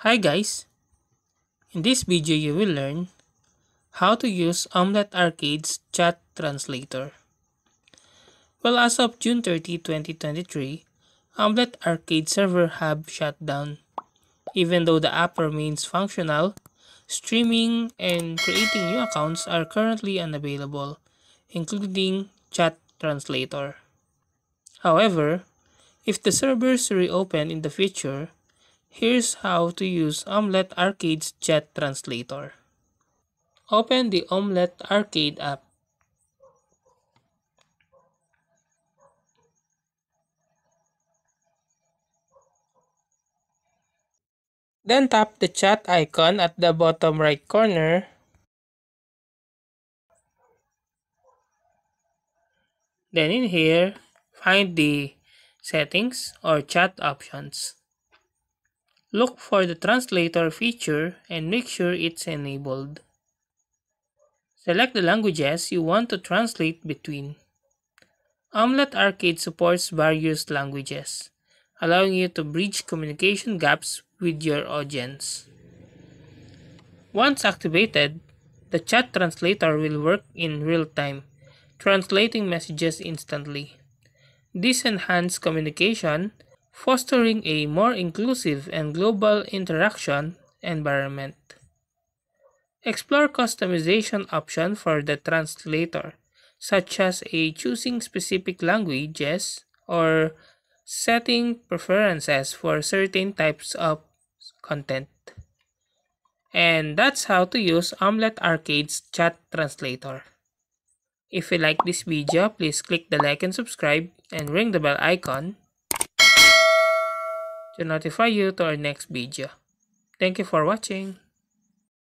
Hi guys! In this video you will learn how to use Omelette Arcade's chat translator. Well, as of June 30, 2023, Omelette Arcade server have shut down. Even though the app remains functional, streaming and creating new accounts are currently unavailable, including chat translator. However, if the servers reopen in the future, Here's how to use Omelette Arcade's chat translator. Open the Omelette Arcade app. Then tap the chat icon at the bottom right corner. Then in here, find the settings or chat options. Look for the translator feature and make sure it's enabled. Select the languages you want to translate between. Omelette Arcade supports various languages, allowing you to bridge communication gaps with your audience. Once activated, the chat translator will work in real time, translating messages instantly. This enhances communication fostering a more inclusive and global interaction environment. Explore customization options for the translator, such as a choosing specific languages or setting preferences for certain types of content. And that's how to use Omelette Arcade's chat translator. If you like this video, please click the like and subscribe and ring the bell icon to notify you to our next video. Thank you for watching.